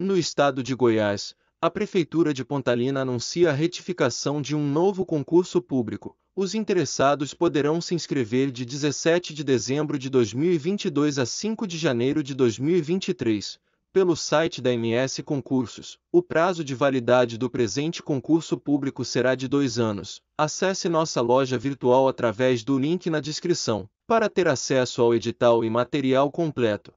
No estado de Goiás, a Prefeitura de Pontalina anuncia a retificação de um novo concurso público. Os interessados poderão se inscrever de 17 de dezembro de 2022 a 5 de janeiro de 2023, pelo site da MS Concursos. O prazo de validade do presente concurso público será de dois anos. Acesse nossa loja virtual através do link na descrição, para ter acesso ao edital e material completo.